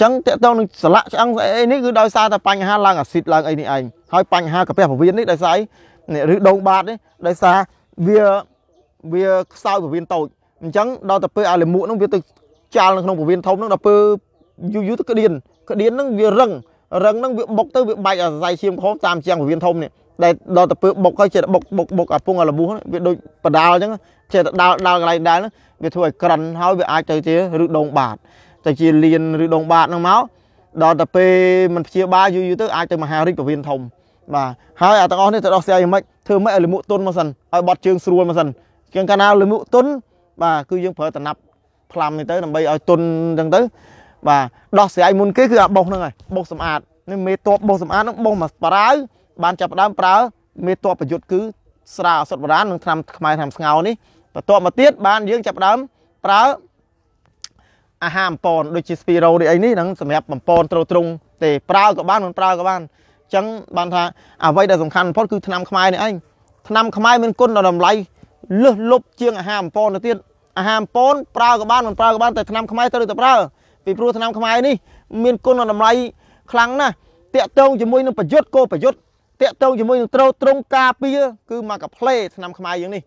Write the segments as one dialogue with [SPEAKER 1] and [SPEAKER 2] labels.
[SPEAKER 1] ចឹងតកតងនឹងស្លាក់ឆ្អឹងស្អីនេះគឺដោយសារតែបញ្ហាឡើងអាស៊ីតឡើងអីនេះឯងហើយបញ្ហាកាពះពោះវៀននេះដោយសារអីឬដងបាតនេះដោយសារវាវាខ្សោយពោះវៀនតូចអញ្ចឹងដល់ទៅពេលអាលិមួកហ្នឹងវាទៅចាល់នៅក្នុងពោះវៀនធំហ្នឹងដល់ពេលយូរយូរទៅក្តៀនក្តៀនហ្នឹងវារឹងរឹងហ្នឹងវាបុកទៅវាបែកអាសរសៃឈាមខំតាមជាងពោះវៀនធំនេះដែលដល់ទៅពេលបុកហើយចេះបុកបុកបុកអាពងអាលមូសវាដូចបដាលអញ្ចឹងចេះតែដាល់ដាល់កន្លែងដាល់វាធ្វើឲ្យក្រិនហើយវាអាចទៅជាឬដងបាតទៅជាលៀនឬដងបាតហ្នឹងមកដល់ទៅពេលมันព្យាបាលយូរយូរទៅអាចទៅមហារាជពវៀនធំបាទហើយអាទាំងអស់នេះទៅដោះស្រាយមិនធ្វើមិនឲ្យលិមុកទុនមកសិនឲ្យបត់ជើងស្រួលមកសិនជាងកាលណាលិមុកទុនបាទគឺយើងប្រើតំណាប់ផ្លាំនេះទៅដើម្បីឲ្យទុនអញ្ចឹងទៅបាទដោះស្រាយមុនគេគឺអាបោសហ្នឹងហើយបោសសម្អាតនេះមេតបបោសសម្អាតហ្នឹងបោសមកបារាវបានចាប់ដើមប្រើមេតបប្រយុទ្ធគឺ ស្រាអសុទ្ធបរាននឹងឆ្នាំខ្មែរឆ្នាំស្ងោនេះបន្ទាប់មកទៀតបានយើងចាប់ដើមប្រើអាហារបំពន់ដូចជាស្ពីរ៉ូដូចអីនេះហ្នឹងសម្រាប់បំពន់ត្រូលទ្រុងទេប្រើក៏បានមិនប្រើក៏បានអញ្ចឹងបានថាអ្វីដែលសំខាន់បំផុតគឺថ្នាំខ្មែរនេះឯងថ្នាំខ្មែរមានគុណដល់តម្លៃលឹះលប់ជាងអាហារបំពន់ទៅទៀតអាហារបំពន់ប្រើក៏បានមិនប្រើក៏បានតែថ្នាំខ្មែរត្រូវតែប្រើពីព្រោះថ្នាំខ្មែរនេះមានគុណដល់តម្លៃខ្លាំងណាស់តាក់ទងជាមួយនឹងប្រយុទ្ធគោប្រយុទ្ធតាក់ទងជាមួយនឹងត្រូលទ្រុងការពារគឺមកកាផ្លេថ្នាំខ្មែរយើងនេះ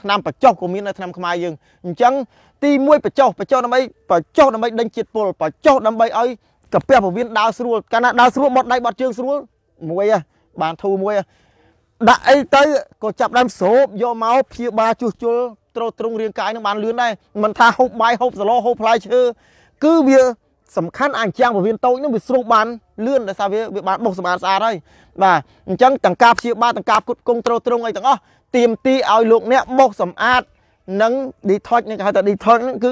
[SPEAKER 1] ថ្នាំបច្ចុះក៏មាននៅថ្នាំខ្មែរយើងអញ្ចឹងទី1បញ្ចុះបញ្ចុះដើម្បីបញ្ចុះដើម្បីដេញជាតិពុលបញ្ចុះដើម្បីឲ្យកាពះពវៀនដើរស្រួលកាលណាដើរស្រួលបត់ដៃបត់ជើងស្រួលមួយហ៎បានធូរមួយហ៎ដាក់អីទៅក៏ចាប់ដើមស្រូបយកមកព្យាបាលជួសជុលត្រោត្រង់រាងកាយនឹងបានលឿនដែរមិនថាហូបបាយហូបសឡូហូបផ្លែឈើគឺវា សំខាន់អាចាំងពវៀនតូចនឹងវាស្រុះបានលឿនដោយសារវាវាបានបុកសម្អាតស្អាតហើយបាទអញ្ចឹងទាំងការព្យាបាលទាំងការគុតគង់ត្រោត្រង់អីទាំងអស់ទៀមទីឲ្យលោកអ្នកបុកសម្អាតនិង detox នេះគេហៅថា detox ហ្នឹងគឺ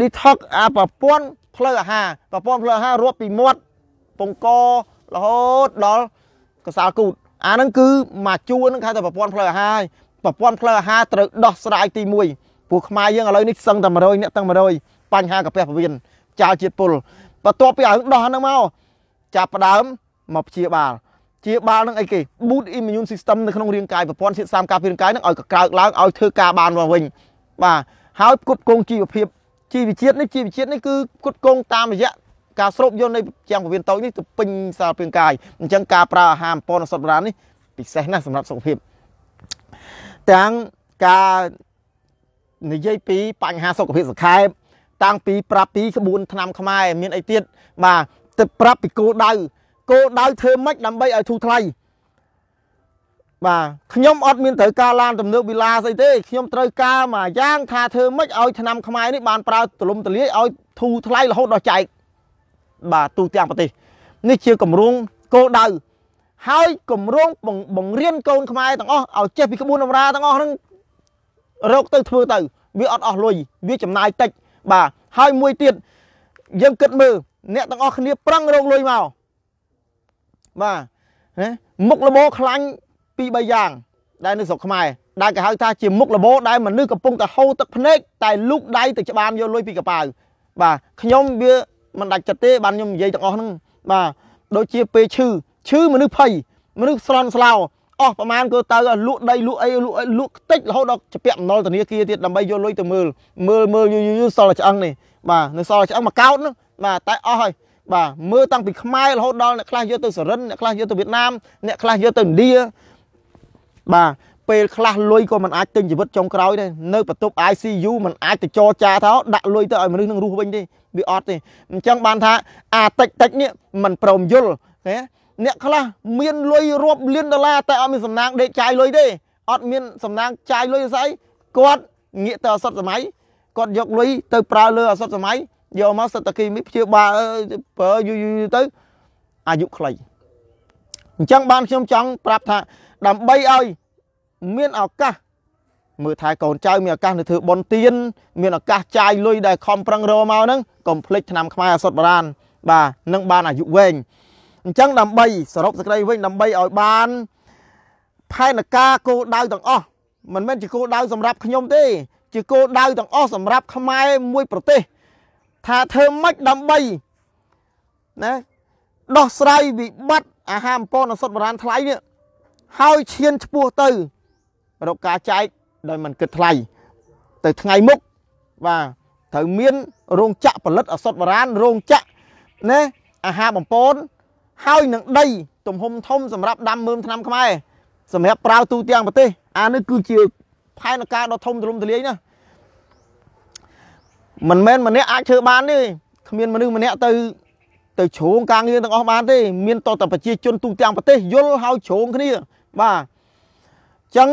[SPEAKER 1] detox អាប្រព័ន្ធផ្លូវអាហារប្រព័ន្ធផ្លូវអាហាររាប់ពីមាត់ពងករហូតដល់កសាលគូតអាហ្នឹងគឺមួយជួរហ្នឹងគេហៅថាប្រព័ន្ធផ្លូវអាហារប្រព័ន្ធផ្លូវអាហារត្រូវដោះស្រាយទី1ពួកខ្មែរយើងឥឡូវនេះសឹងតែ100អ្នកទាំង100បញ្ហាកាពះពោះវៀនចោលជាតិពុលបន្ទាប់ពីរឿងដោះហ្នឹងមកចាប់ផ្ដើមមកព្យាបាលព្យាបាលនឹងអីគេ boot immune system នៅក្នុងរាងកាយប្រព័ន្ធជាតិសាមការពាររាងកាយនឹងឲ្យកកើកឡើងឲ្យធ្វើការបានមកវិញបាទហើយផ្គត់ផ្គង់ជីវភាពជីវជាតិនេះជីវជាតិនេះគឺផ្គត់ផ្គង់តាមរយៈការស្រូបយកនៃជាងពវៀនតូចនេះទៅពេញសារពាង្គកាយអញ្ចឹងការប្រើអាហារអពណ៌និងសត្វប្រាណនេះពិសេសណាស់សម្រាប់សុខភាពទាំងការនិយាយពីបញ្ហាសុខភាពសង្ខេបតាំងពីប្រាប់ពីក្បួនឆ្នាំខ្មែរមានអីទៀតបាទទៅប្រាប់ពីគោលដៅគោលដៅធ្វើម៉េចដើម្បីឲ្យធូរថ្លៃបាទខ្ញុំអត់មានត្រូវការឡានទំនើបវិឡាស្អីទេខ្ញុំត្រូវការមួយយ៉ាងថាធ្វើម៉េចឲ្យឆ្នាំខ្មែរនេះបានប្រើទលំទលាយឲ្យធូរថ្លៃរហូតដល់ចែកបាទទូទាំងប្រទេស នេះជាគម្រោងគោលដៅហើយគម្រោងបង្រៀនកូនខ្មែរទាំងអស់ឲ្យចេះពីក្បួនតម្រាទាំងអស់ហ្នឹងរកទៅធ្វើទៅ វាអត់អស់លុយវាចំណាយតិច បាទហើយមួយទៀតយើងគិតមើលអ្នកទាំងអស់គ្នា ប្រឹងរកលុយមកបាទណាមុខលបោខ្លាញ់ពីរបីយ៉ាងដែលនៅស្រុកខ្មែរដែលគេហៅថាជាមុខលបោដែលមនុស្សកំពុងតែហូរទឹកភ្នែកតែលូកដៃទៅច្បាមយកលុយពីកប៉ៅបាទខ្ញុំវាមិនដាច់ចិត្តទេបានខ្ញុំនិយាយទាំងអស់ហ្នឹងបាទដូចជាពេលឈឺឈឺមនុស្សភ័យមនុស្សស្រន់ស្លោអស់ប្រហែលក៏ទៅលក់ដីលក់អីលក់អីលក់ខ្ទេចរហូតដល់ជាពាក់មណុលធនាគារទៀតដើម្បីយកលុយទៅមើលមើលមើលយូរយូរសល់តែឆ្អឹងនេះបាទនៅសល់តែឆ្អឹងមកកោតហ្នឹងបាទតែអស់ហើយបាទមើលតាំងពីខ្មែររហូតដល់អ្នកខ្លះយកទៅសរិនអ្នកខ្លះយកទៅវៀតណាមអ្នកខ្លះយកទៅឥណ្ឌាបាទពេលខ្លះលុយក៏មិនអាចទិញជីវិតចុងក្រោយដែរនៅបន្ទប់ ICU មិនអាចទៅចរចាថាដាក់លុយទៅឲ្យមនុស្សនឹងរស់វិញទេវាអត់ទេអញ្ចឹងបានថា អាតិចតិចនេះមិនព្រមយល់ណាអ្នកខ្លះមានលុយរាប់លានដុល្លារតែអត់មានសំណាងដេកចាយលុយទេអត់មានសំណាងចាយលុយស្អីគាត់ងាកទៅអសតសម័យគាត់យកលុយទៅប្រើលើអសតសម័យយកមកសិទ្ធិគីមីព្យាបាលប្រើយូរយូរទៅអាយុខ្លីអញ្ចឹងបានខ្ញុំចង់ប្រាប់ថាដើម្បីឲ្យមានឱកាសមើលថែកូនចៅមានឱកាសនៅធ្វើបន់ទៀនមានឱកាសចាយលុយដែលខំប្រឹងរកមកហ្នឹងកុំភ្លេចឆ្នាំខ្មែរអសតបរាន បាទនឹងបានអាយុវែងអញ្ចឹងដើម្បីសរុបសេចក្តីវិញដើម្បីឲ្យបានផែនការគោលដៅទាំងអស់មិនមែនជាគោលដៅសម្រាប់ខ្ញុំទេ ជាគោលដៅទាំងអស់សម្រាប់ខ្មែរមួយប្រទេស ថាធ្វើម៉េចដើម្បីណាដោះស្រាយវិបត្តិអាហារអពរអសតបរានថ្លៃនេះហើយឈានឆ្ពោះទៅរកការចែកដោយមិនគិតថ្លៃទៅថ្ងៃមុខបាទត្រូវមានរោងចក្រផលិត អសតបរានរោងចក្រណាអាហារបំពន់ហើយនឹងដីទំហំធំសម្រាប់ដាំមើមឆ្នាំខ្មែរសម្រាប់ប្រើ ទូទាំងប្រទេសអានេះគឺជា ផែនការដ៏ធំទូលំទូលាយណាមិនមែនម្នាក់អាចធ្វើបានទេគ្មានមនុស្សម្នាក់ទៅទៅជ្រងការងារទាំងអស់បានទេ មានតតប្រជាជនទូទាំងប្រទេសយល់ហើយជ្រងគ្នាបាទអញ្ចឹង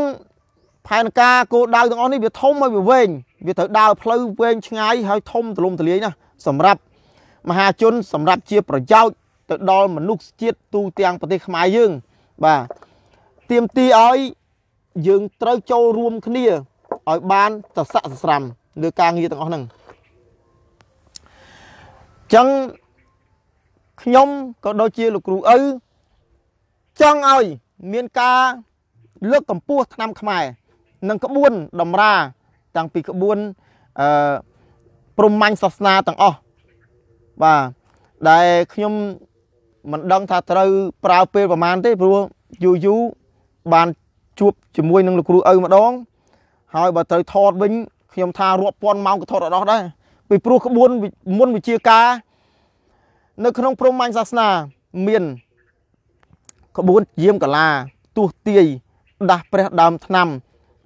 [SPEAKER 1] ផែនការគោលដៅទាំងអស់នេះវាធំហើយវាវែងវាត្រូវដើរផ្លូវវែងឆ្ងាយហើយធំទលំទលាយណាសម្រាប់មហាជន សម្រាប់ជា ប្រយោជន៍ទៅដល់មនុស្សជាតិទូទាំងប្រទេសខ្មែរយើងបាទទៀមទីឲ្យយើងត្រូវចូលរួមគ្នាឲ្យបានសស័កសស្រាំលើការងារទាំងអស់ហ្នឹងអញ្ចឹងខ្ញុំក៏ដូចជាលោកគ្រូឪចង់ឲ្យមានការលើកកម្ពស់ឆ្នាំខ្មែរនិងក្បួនតម្រា តាំងពីក្បួនអឺព្រំមាញ់សាសនាទាំងអស់បាទដែលខ្ញុំមិនដឹងថាត្រូវ ប្រើពេលប្រហែលទេព្រោះយូយូបានជួបជាមួយនឹងលោកគ្រូឪម្ដង ហើយបើត្រូវថតវិញខ្ញុំថារាប់ពាន់ម៉ោងក៏ថតអត់អស់ដែរពីព្រោះក្បួនមុនវិជាការនៅក្នុងព្រហ្មញ្ញសាសនាមានក្បួនយាមកលាទួសទាយដាស់ព្រះដើមឆ្នាំ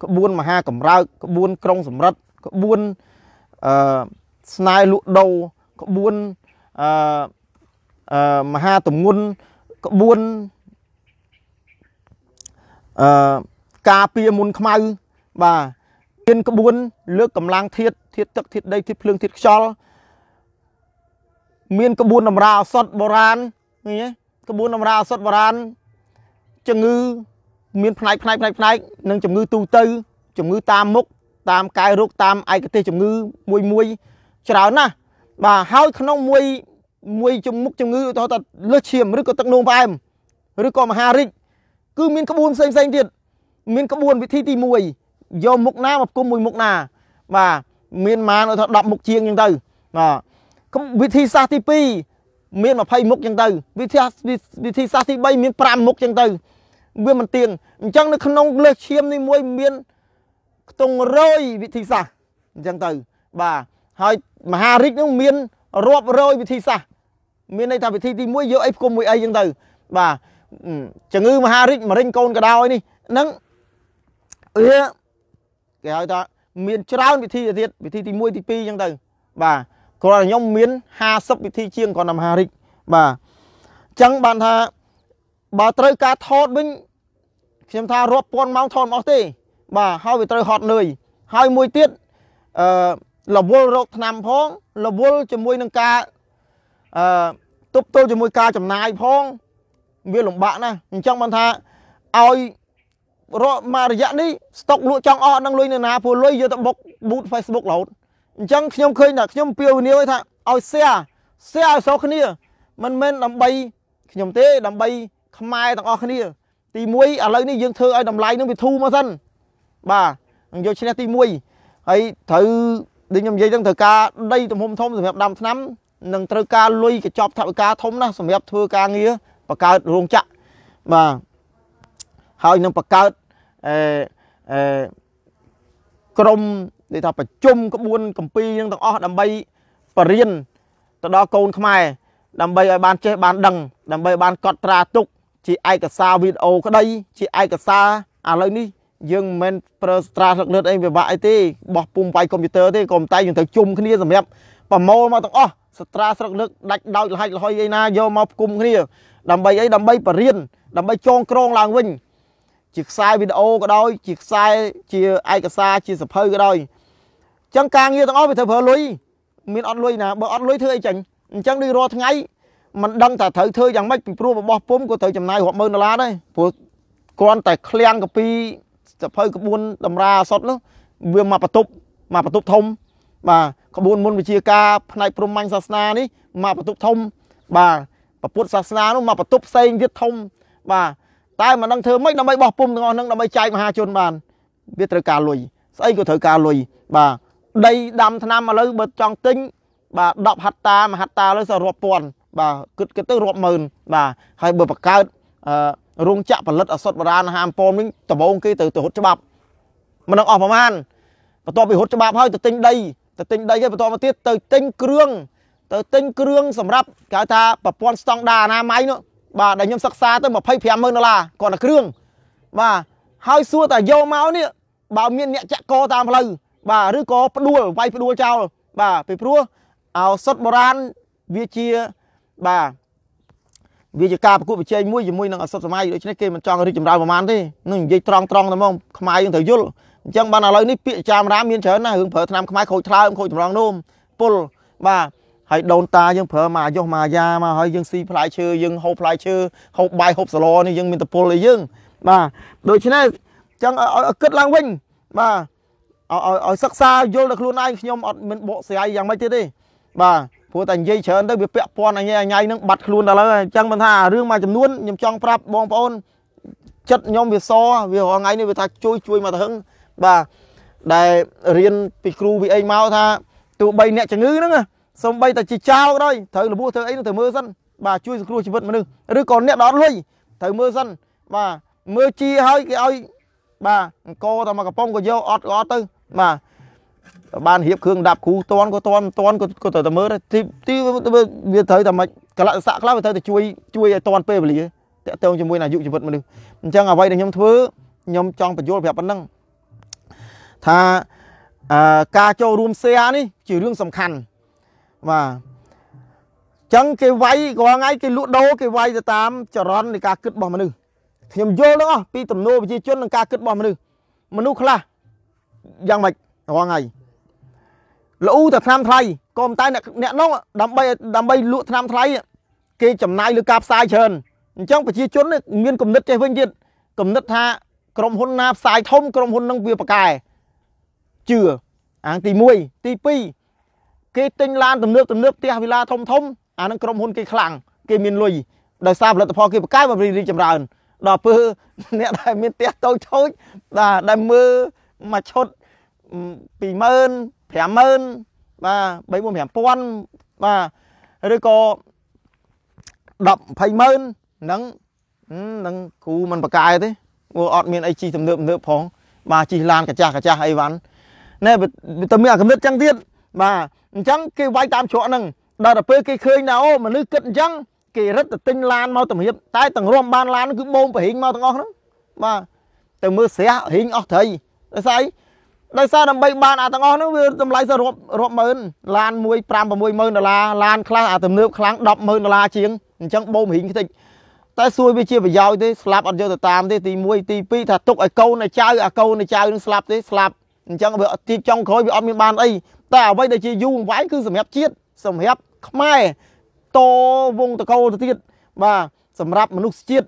[SPEAKER 1] ក្បួនមហាកំរើកក្បួនក្រុងសម្រិតក្បួនអឺស្នែលក់ដូរក្បួនអឺអឺមហាទមុនក្បួនអឺការពារមុនខ្មៅ បាទមានក្បួនលើកកម្លាំងធាតធាតទឹកធាតដីធាតភ្លើងធាតខ្យល់មានក្បួនតម្រាអសតបុរាណនេះក្បួនតម្រាអសតបុរាណជំងឺមានផ្នែកផ្នែកផ្នែកផ្នែកនិងជំងឺទូទៅជំងឺតាមមុខតាមកាយរោគតាមឯកទេសជំងឺមួយមួយច្រើនណាស់បាទហើយក្នុងមួយមួយជំមុខជំងឺទៅថាលើសឈាមឬក៏ទឹកនោមផ្អែមឬក៏មហារីកគឺមានក្បួនផ្សេងផ្សេងទៀតមានក្បួនវិធីទី1យកមុខណាមកគុំមួយមុខណាបាទមានម៉ានថា10មុខជាងអញ្ចឹងទៅបាទវិធីសាស្ត្រទី2មាន20មុខចឹងទៅ វិធីវិធីសាស្ត្រទី3មាន5មុខចឹងទៅវាមិនទៀងអញ្ចឹងនៅក្នុង លើសឈាមនេះមួយមានខ្ទង់រយវិធីសាស្ត្រអញ្ចឹងទៅបាទហើយមហារិទ្ធនឹងមានរាប់រយវិធីសាស្ត្រមានន័យថាវិធីទី1យកអីផ្គុំមួយអីអញ្ចឹងទៅ បាទជំងឺមហារិទ្ធមរិញកូនកដោយនេះនឹងវាគេហៅថាមានច្រើនវិធីទៀតវិធីទី1ទី2អញ្ចឹងទៅបាទគ្រាន់តែខ្ញុំមាន50វិធីជាងគ្រាន់តែមហារិកបាទអញ្ចឹងបានថាបើត្រូវការថតវិញខ្ញុំថារាប់ពាន់ម៉ោងថតមិនអស់ទេ បាទហើយវាត្រូវហត់នឿយហើយមួយទៀតអឺរវល់រោគឆ្នាំផងរវល់ជាមួយនឹងការអឺទប់ទល់ជាមួយការចំណាយផងវាលំបាកណាស់អញ្ចឹងបានថាឲ្យរកមករយៈនេះស្តុកលក់ចង់អស់នឹងលុយនៅណាព្រោះលុយយកទៅបុក boot Facebook រហូតអញ្ចឹងខ្ញុំឃើញថាខ្ញុំពាវនាវថាឲ្យ share share ឲ្យសោះគ្នា មិនមែនដើម្បីខ្ញុំទេ ដើម្បី ខ្មែរទាំងអស់គ្នា ទី1ឥឡូវនេះយើងធ្វើឲ្យតម្លៃនឹងវាធូរមកសិនបាទយកឈ្នះទី1ហើយត្រូវដូចខ្ញុំនិយាយចឹងត្រូវការដីទំហំធំសម្រាប់ដាំថ្នាំនិងត្រូវការលុយកញ្ចប់ថវិកាធំណាស់សម្រាប់ធ្វើការងារបង្កើតរោងចក្របាទហើយនឹងបង្កើតអឺអឺក្រមនេះថាប្រជុំក្បួនកម្ពីនឹងទាំងអស់ដើម្បីបរៀនទៅដល់កូនខ្មែរ ដើម្បីឲ្យបានចេះបានដឹង ដើម្បីបានកត់ត្រាទុក ជាឯកសារវីដេអូក្តីជាឯកសារឥឡូវនេះ យើងមិនមែនប្រើត្រាស្លឹកលឺតអីពិបាកអីទេបោះពុំបាយកុំព្យូទ័រទេក៏តែយើងត្រូវជុំគ្នាសម្រាប់ប្រមូលមកទាំងអស់សត្រាស្រុកលឹកដាច់ដោចលហាច់លហុយអីណាយកមកគុំគ្នាដើម្បីអីដើម្បីបរៀន ដើម្បីចងក្រងឡើងវិញ ជាខ្សែវីដេអូក៏ដោយ ជាខ្សែជាឯកសារជាសភៅក៏ដោយចឹងការងារទាំងអស់វាត្រូវប្រើលុយមានអត់លុយណាបើអត់លុយធ្វើអីចាញ់អញ្ចឹងដូចរាល់ថ្ងៃมันដឹងថាត្រូវធ្វើយ៉ាងម៉េចពីព្រោះរបស់ពុំក៏ត្រូវចំណាយរាប់ម៉ឺនដុល្លារដែរព្រោះគ្រាន់តែឃ្លាំងកពីសភៅក្បួនតម្រាអសតនោះវាមកបន្ទប់មកបន្ទប់ធំ បាទក្បួនមុនវិជាការផ្នែកព្រំមាញ់សាសនានេះមកបន្ទប់ធំ បាទពុទ្ធសាសនានោះមកបន្ទប់ផ្សេងទៀតធំ បាទតែមិនដឹងធ្វើម៉េចដើម្បីបោះពុំទាំងអស់ហ្នឹងដើម្បីចែកមហា ជនបាន វាត្រូវការលុយស្អីក៏ត្រូវការលុយបាទដីដាំថ្នាំឥឡូវបើចង់ទិញបាទ10ហត្តាមហត្តាឥឡូវសរុបពាន់បាទគិតគិតទៅរាប់ម៉ឺនបាទហើយបើបង្កើតរោងចក្រផលិតអសតបរាណហាមពលវិញដំបូងគេទៅទៅរត់ច្បាប់មិនដឹងអស់ប្រមាណបន្ទាប់ពីរត់ច្បាប់ហើយទៅទិញដីទៅទិញដីហើយបន្តមកទៀតទៅទិញគ្រឿងទៅទិញគ្រឿងសម្រាប់គេថាប្រព័ន្ធស្តង់ដារអនាម័យនោះបាទដែលខ្ញុំសិក្សាទៅ250000ដុល្លារគាត់តែគ្រឿងបាទហើយសួរតែយកមកនេះបើមានអ្នកចាក់កតាមផ្លូវបាទឬក៏ផ្ដួលវាយផ្ដួលចោលបាទពីព្រោះឱសថបុរាណវាជាបាទវាជាការប្រកួតប្រជែងមួយជាមួយនឹងឱសថសម័យដូច្នេះគេមិនចង់រីកចម្រើនប្រហែលទេនឹងនិយាយត្រង់ត្រង់តែហ្មងខ្មែរយើងត្រូវយល់អញ្ចឹងបានឥឡូវនេះពាក្យចាមរាមមានច្រើនណាស់រឿងប្រើឆ្នាំខ្មែរខូចថ្លើមខូចតម្រងនោមពុលបាទហើយដូនតាយើងប្រើមកអាយុមកអាយ៉ាមកហើយយើងស៊ីផ្លែឈើយើងហូបផ្លែឈើហូបបាយហូបសាឡនេះយើងមានតពុលអីយើងបាទដូច្នេះអញ្ចឹងឲ្យគិតឡើងវិញបាទឲ្យឲ្យសិក្សាយល់ដល់ខ្លួនឯងខ្ញុំអត់មានបកស្រាយយ៉ាងម៉េចទៀតទេ បាទព្រោះតែនិយាយច្រើនទៅវាពាក់ព័ន្ធអញឯងហ្នឹងបាត់ខ្លួនដល់ហើយអញ្ចឹងមិនថារឿងមួយចំនួនខ្ញុំចង់ប្រាប់បងប្អូនចិត្តខ្ញុំវាសវារងថ្ងៃនេះវាថាជួយជួយមកទៅហឹងបាទដែលរៀនពីគ្រូពីអីមកថាទោះបីអ្នកជំងឺហ្នឹងសំបីតែជាចោលក៏ដោយត្រូវរបួសធ្វើអីទៅមើលសិនបាទជួយសង្គ្រោះជីវិតមនុស្សឬក៏អ្នកដល់លុយត្រូវមើលសិនបាទមើលជាហើយគេឲ្យបាទអង្គតមកកំប៉ុងក៏យកអត់ក៏អត់ទៅបាទបានរៀបគ្រឿងដាប់គ្រូតន់ក៏តន់មិនតន់ក៏ទៅតែមើលទីទីវាត្រូវតែមិនកលៈស័កខ្លះវាត្រូវតែជួយជួយឲ្យតន់ពេលវេលាតកតងជាមួយនឹងអាយុជីវិតមនុស្សអញ្ចឹងអ្វីដែលខ្ញុំធ្វើខ្ញុំចង់បញ្យល់ប្រាប់ប៉ុណ្ណឹងថាអឺការចូលរួមសៀនេះជារឿងសំខាន់បាទចឹងគេវាយរាល់ថ្ងៃគេលក់ដូរគេវាយទៅតាមចរន្តនៃការគិតរបស់មនុស្សខ្ញុំយល់ទាំងអស់ពីទំនោរប្រជាជននិងការគិតរបស់មនុស្សមនុស្សខ្លះយ៉ាងម៉េចរាល់ថ្ងៃលូតែឆ្នាំថ្លៃក៏តែអ្នកអ្នកនោះដើម្បីដើម្បីលក់ឆ្នាំថ្លៃគេចំណាយលើការផ្សាយច្រើនអញ្ចឹងប្រជាជនមានគំនិត ចេះវិញទៀតគំនិតថាក្រុមហ៊ុនណាផ្សាយធំ ក្រុមហ៊ុននឹងវាប្រកែជឿអាងទី1ទី2គេទិញឡានទំនើបទំនើបផ្ទះវិឡាធំធំអានឹងក្រុមហ៊ុន គេខ្លាំងគេមានលុយដោយសារផលិតផលគេប្រកែមករីកចម្រើនដល់ពើអ្នកដែលមានផ្ទះតូចឆូចដែលមើលមកឈុត20000 50000បាទ3 4 5000បាទឬក៏10 20ម៉ឺនហ្នឹងហ្នឹងគ្រូមិនបកាយទេព្រោះអត់មានអីជីទំនើបទំនើបផង បាទជីឡានកញ្ចាស់កញ្ចាស់អីវ៉ាន់ណែតែមានអាកំណត់ចឹងទៀតបាទអញ្ចឹងគេវាយតាមច្រកហ្នឹងដល់ទៅពេលគេឃើញថាអូមនុស្សគិតអញ្ចឹងគេរត់ទៅទិញឡានមកតម្រៀបតែទាំងរួមបានឡានគឺបូមប្រហែងមកទាំងអស់ហ្នឹងបាទទៅមើលស្រះហេងអស់ត្រីដល់ស្អីដោយសារដើម្បីបានអាទាំងអស់ហ្នឹងវាតម្លៃសរុបរាប់ម៉ឺនឡាន1 5 60000ដុល្លារឡានខ្លះអាទំនើបខ្លាំង100000ដុល្លារជាងអញ្ចឹងបូមរីងខ្ទេចតែសួរវាជាប្រយោជន៍ទេស្លាប់អត់យកទៅតាមទេទី1ទី2ថាទុកឲ្យកូនឲ្យចៅឲ្យកូនឲ្យចៅនឹងស្លាប់ទេស្លាប់អញ្ចឹងវាទីចុងក្រោយវាអត់មានបានអីតែអ្វីដែលជាយូរអង្វែងគឺសម្រាប់ជាតិសម្រាប់ខ្មែរតវងតកោទៅទៀតបាទសម្រាប់មនុស្សជាតិ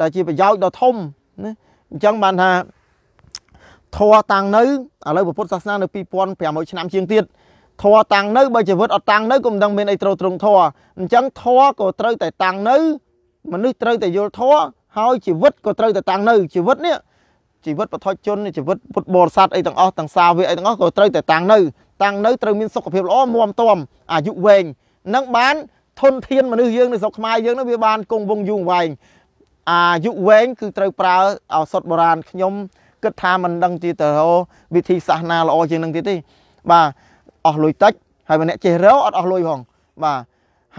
[SPEAKER 1] ដែលជាប្រយោជន៍ដ៏ធំណាអញ្ចឹងបានថាធរតាំងនៅឥឡូវពុទ្ធសាសនានៅ2500ឆ្នាំជាងទៀតធរតាំងនៅបើជីវិតអត់តាំងនៅក៏មិនដឹងមានអីត្រូវត្រង់ធរអញ្ចឹងធរក៏ត្រូវតែតាំងនៅ មនុស្សត្រូវតែយល់ធរហើយជីវិតក៏ត្រូវតែតាំងនៅជីវិតនេះជីវិតបឋមជនជីវិតពុទ្ធបរិស័ទអីទាំងអស់ទាំងសាវាអីទាំងអស់ក៏ត្រូវតែតាំងនៅតាំងនៅត្រូវមានសុខភាពល្អមាំទាំអាយុវែងនឹងបានធនធានមនុស្សយើងនៅស្រុកខ្មែរយើងនោះវាបានគង់វង្សយូរវែងអាយុវែងគឺត្រូវប្រើឱសថបុរាណខ្ញុំគិតថាមិនដឹងទីទៅរកវិធីសាស្ត្រណាល្អជាងនឹងទៀតទេបាទអស់លុយតិច ហើយម្នាក់ចេះរកអត់អស់លុយផងបាទ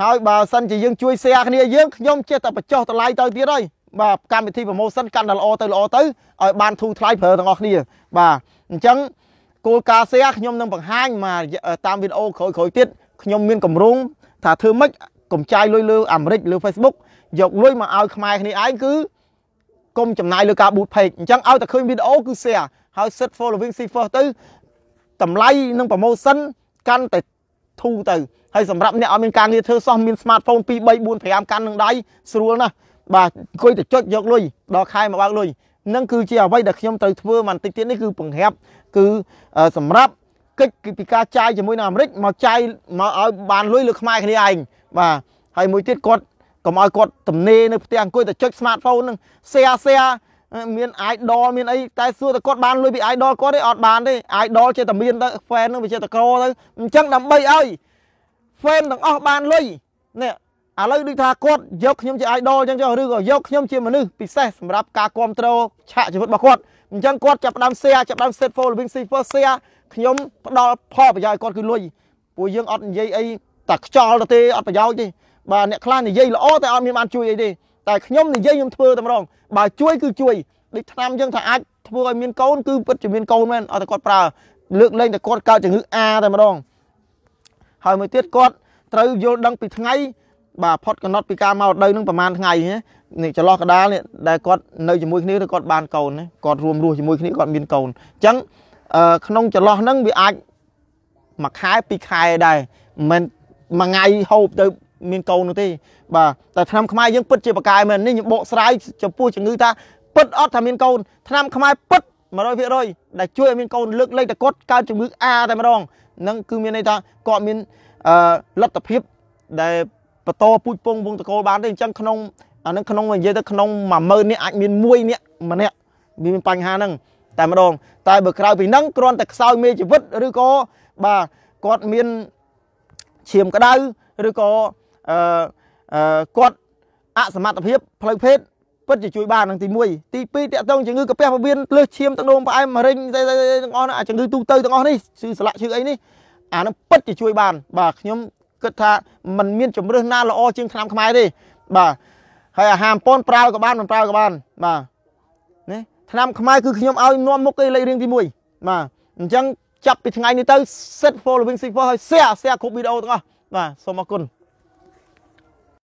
[SPEAKER 1] ហើយបើសិនជាយើងជួយ share គ្នាយើងខ្ញុំចេះតែបញ្ចុះតម្លៃទៅទៀតហើយបាទកម្មវិធី promotion កាន់តែល្អទៅល្អទៅឲ្យបានធូរថ្លៃប្រើទាំងអស់គ្នាបាទអញ្ចឹងគោលការណ៍ share ខ្ញុំនឹងបង្ហាញមកតាមវីដេអូក្រោយៗទៀតខ្ញុំមានកម្រងថាធ្វើម៉េចកុំចាយលុយលើអាមេរិកលើ Facebook យកលុយមកឲ្យខ្មែរគ្នាឯងគឺកុំចំណាយលើការ boot page អញ្ចឹងឲ្យតែឃើញវីដេអូគឺ share ហើយ set following see first ទៅតម្លៃនិង promotion កាន់តែធូរទៅហើយសម្រាប់អ្នកអត់មានការងារធ្វើសោះមាន smartphone 2 3 4 5កាន់នឹងដៃស្រួលណាស់បាទអង្គុយទៅចុចយកលុយដល់ខែមកបើកលុយនឹងគឺជាអ្វីដែលខ្ញុំត្រូវធ្វើបន្តិចទៀតនេះគឺបង្ហាប់គឺសម្រាប់កិច្ចពីការចាយជាមួយនឹងអាមេរិកមកចាយមកឲ្យបានលុយលើខ្មែរគ្នាឯងបាទហើយមួយទៀតគាត់កុំឲ្យគាត់ទំនេរនៅផ្ទះអង្គុយតែចុច smartphone ហ្នឹង share share មាន idol មានអីតែសួរតែគាត់បានលុយពី idol គាត់ទេអត់បានទេ idol ចេះតែមានទៅ fan នឹងវាចេះតែក្រទៅអញ្ចឹងដើម្បីឲ្យ fan ទាំងអស់បានលុយនេះឥឡូវដូចថាគាត់យកខ្ញុំជា idol អញ្ចឹងចុះឬក៏យកខ្ញុំជាមនុស្សពិសេសសម្រាប់ការគ្រប់គ្រងឆាកជីវិតរបស់គាត់អញ្ចឹងគាត់ចាប់ផ្ដើម share ចាប់ផ្ដើម set for living saver share ខ្ញុំផ្ដល់ផលប្រយោជន៍គាត់គឺលុយពួកយើងអត់និយាយអីតែខ្ចោលទៅទេអត់ប្រយោជន៍ទេបាទអ្នកខ្លះនិយាយល្អតែអត់មានបានជួយអីទេតែខ្ញុំនិយាយខ្ញុំធ្វើតែម្ដងបើជួយគឺជួយដូចឆ្នាំយើងថាអាចធ្វើឲ្យមានកូនគឺពិតជាមានកូនមែនអត់តែគាត់ប្រើលើកលែងតែគាត់កើតជំងឺអាតែម្ដងហើយមួយទៀតគាត់ត្រូវយល់ដឹងពីថ្ងៃបាទផុតកំណត់ពីការមកដៅនឹងប្រហែលថ្ងៃណានេះចន្លោះកដាលនេះដែលគាត់នៅជាមួយគ្នាឬគាត់បានកូនណាគាត់រួមរស់ជាមួយគ្នាគាត់មានកូនអញ្ចឹងក្នុងចន្លោះហ្នឹងវាអាចមួយខែពីរខែដែរមិនមួយថ្ងៃហូបទៅមានកូននោះទេបាទតែឆ្នាំខ្មែរយើងពិតជាបកាយមែននេះខ្ញុំបកស្រាយចំពោះជំងឺថាពិតអត់ថាមានកូនឆ្នាំខ្មែរពិត100%ដែលជួយឲ្យមានកូនលើកលែងតែគាត់កើតជំងឺអាតែម្ដងនឹងគឺមានន័យថាគាត់មានអឺលទ្ធភាពដែលបន្តពូជពងវងតកូលបានទេអញ្ចឹងក្នុងអានឹងក្នុងនិយាយទៅក្នុង10000នាក់អាចមាន1នាក់ម្នាក់វាមានបញ្ហាហ្នឹងតែម្ដងតែបើក្រៅពីហ្នឹងគ្រាន់តែខ្សោយមេជីវិតឬក៏បាទគាត់មានឈាមក្តៅឬក៏អឺគាត់អសមត្ថភាពផ្លូវភេទពិតជាជួយបាននឹងទី1ទី2តាក់ទងជំងឺកាពះពោះវៀនលើសឈាមទឹកនោមផ្អែមរិញទាំងអស់អាជំងឺទូទៅទាំងអស់នេះគឺស្លាក់ឈឺអីនេះអានឹងពិតជាជួយ បាន បាទខ្ញុំគិតថាมันមានជំរឹះណាល្អជាងឆ្នាំខ្មែរទេបាទហើយអាហារប៉ុនប្រើក៏បានមិនប្រើក៏បាន បាទណាឆ្នាំខ្មែរគឺខ្ញុំឲ្យនាំមុខគេលេខរៀងទី1បាទអញ្ចឹងចាប់ពីថ្ងៃនេះទៅ set following 6 4ហើយ share share គ្រប់វីដេអូទាំងអស់បាទសូមអរគុណ